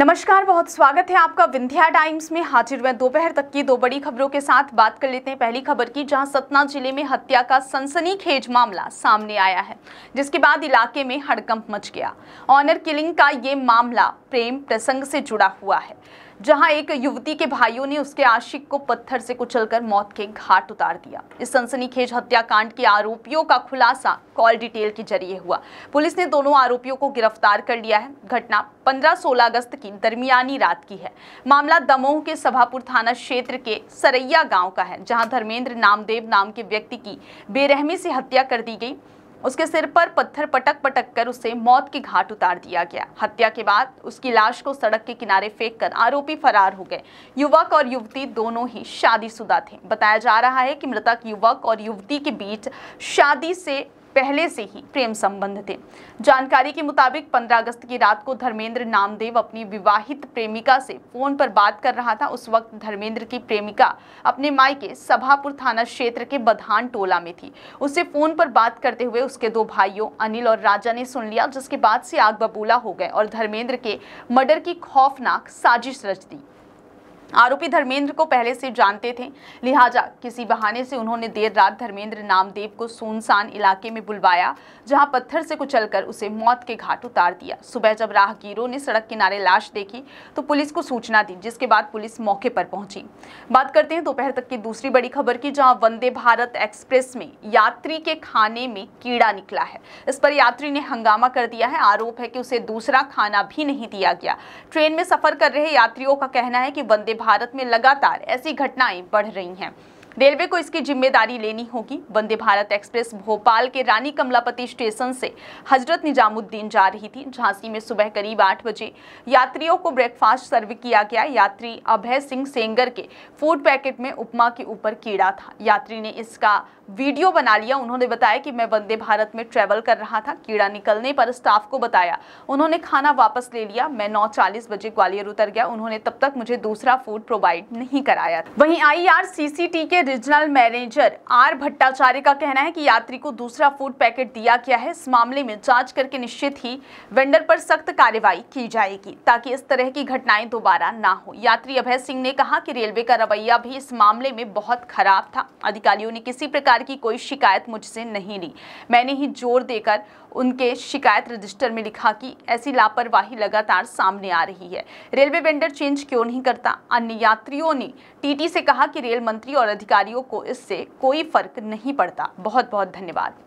नमस्कार बहुत स्वागत है आपका विंध्या टाइम्स में हाजिर हुए दोपहर तक की दो बड़ी खबरों के साथ बात कर लेते हैं पहली खबर की जहां सतना जिले में हत्या का सनसनीखेज मामला सामने आया है जिसके बाद इलाके में हड़कंप मच गया ऑनर किलिंग का ये मामला प्रेम प्रसंग से जुड़ा हुआ है जहां एक युवती के भाइयों ने उसके आशिक को पत्थर से कुचलकर मौत के घाट उतार दिया इस सनसनीखेज हत्याकांड के आरोपियों का खुलासा कॉल डिटेल के जरिए हुआ पुलिस ने दोनों आरोपियों को गिरफ्तार कर लिया है घटना 15-16 अगस्त की दरमियानी रात की है मामला दमोह के सभापुर थाना क्षेत्र के सरैया गांव का है जहां धर्मेंद्र नामदेव नाम के व्यक्ति की बेरहमी से हत्या कर दी गई उसके सिर पर पत्थर पटक पटक कर उसे मौत के घाट उतार दिया गया हत्या के बाद उसकी लाश को सड़क के किनारे फेंक कर आरोपी फरार हो गए युवक और युवती दोनों ही शादीशुदा थे बताया जा रहा है कि मृतक युवक और युवती के बीच शादी से पहले से ही प्रेम संबंध थे जानकारी के मुताबिक 15 अगस्त की रात को धर्मेंद्र नामदेव अपनी विवाहित प्रेमिका से फोन पर बात कर रहा था उस वक्त धर्मेंद्र की प्रेमिका अपने मायके सभापुर थाना क्षेत्र के बधान टोला में थी उसे फोन पर बात करते हुए उसके दो भाइयों अनिल और राजा ने सुन लिया जिसके बाद से आग बबूला हो गए और धर्मेंद्र के मर्डर की खौफनाक साजिश रच दी आरोपी धर्मेंद्र को पहले से जानते थे लिहाजा किसी बहाने से उन्होंने देर रात धर्मेंद्र नामदेव को सुनसान इलाके में बुलवाया जहां पत्थर से कुचलकर उसे मौत के घाट उतार दिया सुबह जब राहगीरों ने सड़क किनारे लाश देखी तो पुलिस को सूचना दी जिसके बाद पुलिस मौके पर पहुंची बात करते हैं दोपहर तक की दूसरी बड़ी खबर की जहाँ वंदे भारत एक्सप्रेस में यात्री के खाने में कीड़ा निकला है इस पर यात्री ने हंगामा कर दिया है आरोप है कि उसे दूसरा खाना भी नहीं दिया गया ट्रेन में सफर कर रहे यात्रियों का कहना है कि वंदे भारत में लगातार ऐसी घटनाएं बढ़ रही हैं रेलवे को इसकी जिम्मेदारी लेनी होगी वंदे भारत एक्सप्रेस भोपाल के रानी कमलापति स्टेशन से हजरत निजामुद्दीन जा रही थी झांसी में सुबह करीब आठ बजे यात्रियों को ब्रेकफास्ट सर्व किया गया यात्री अभय सिंह सेंगर के फूड पैकेट में उपमा के ऊपर कीड़ा था यात्री ने इसका वीडियो बना लिया उन्होंने बताया कि मैं वंदे भारत में ट्रेवल कर रहा था कीड़ा निकलने पर स्टाफ को बताया उन्होंने खाना वापस ले लिया मैं नौ चालीस बजे ग्वालियर उतर गया उन्होंने तब तक मुझे दूसरा फूड प्रोवाइड नहीं कराया वहीं आईआरसीसीटी के रीजनल मैनेजर आर भट्टाचार्य का कहना है कि यात्री को दूसरा फूड पैकेट दिया गया है इस मामले में जांच करके निश्चित ही वेंडर पर सख्त कार्रवाई की जाएगी ताकि इस तरह की घटनाएं दोबारा ना हो यात्री अभय सिंह ने कहा कि रेलवे का रवैया भी इस मामले में बहुत खराब था अधिकारियों ने किसी प्रकार की कोई शिकायत मुझसे नहीं ली मैंने ही जोर देकर उनके शिकायत रजिस्टर में लिखा कि ऐसी लापरवाही लगातार सामने आ रही है रेलवे वेंडर चेंज क्यों नहीं करता अन्य यात्रियों ने टीटी से कहा कि रेल मंत्री और अधिकारी अधिकारियों को इससे कोई फर्क नहीं पड़ता बहुत बहुत धन्यवाद